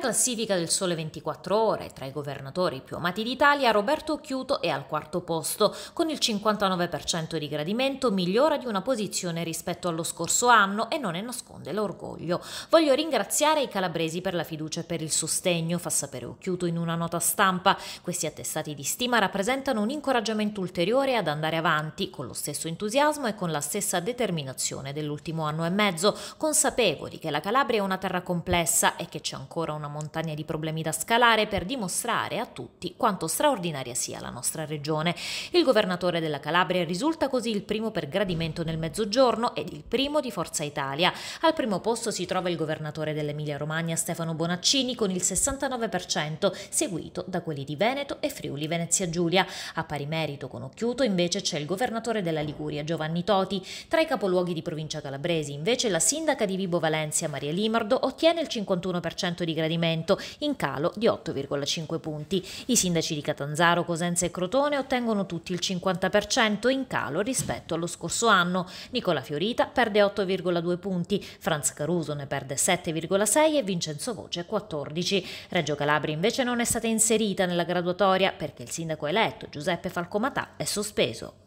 Nella classifica del Sole 24 Ore, tra i governatori più amati d'Italia, Roberto Chiuto è al quarto posto, con il 59% di gradimento migliora di una posizione rispetto allo scorso anno e non ne nasconde l'orgoglio. Voglio ringraziare i calabresi per la fiducia e per il sostegno, fa sapere Occhiuto in una nota stampa. Questi attestati di stima rappresentano un incoraggiamento ulteriore ad andare avanti con lo stesso entusiasmo e con la stessa determinazione dell'ultimo anno e mezzo, consapevoli che la Calabria è una terra complessa e che c'è ancora una una montagna di problemi da scalare per dimostrare a tutti quanto straordinaria sia la nostra regione. Il governatore della Calabria risulta così il primo per gradimento nel mezzogiorno ed il primo di Forza Italia. Al primo posto si trova il governatore dell'Emilia Romagna Stefano Bonaccini con il 69%, seguito da quelli di Veneto e Friuli Venezia Giulia. A pari merito con Occhiuto invece c'è il governatore della Liguria Giovanni Toti. Tra i capoluoghi di provincia calabresi invece la sindaca di Vibo Valencia Maria Limardo ottiene il 51% di gradimento chiarimento, in calo di 8,5 punti. I sindaci di Catanzaro, Cosenza e Crotone ottengono tutti il 50% in calo rispetto allo scorso anno. Nicola Fiorita perde 8,2 punti, Franz Caruso ne perde 7,6 e Vincenzo Voce 14. Reggio Calabria invece non è stata inserita nella graduatoria perché il sindaco eletto Giuseppe Falcomatà è sospeso.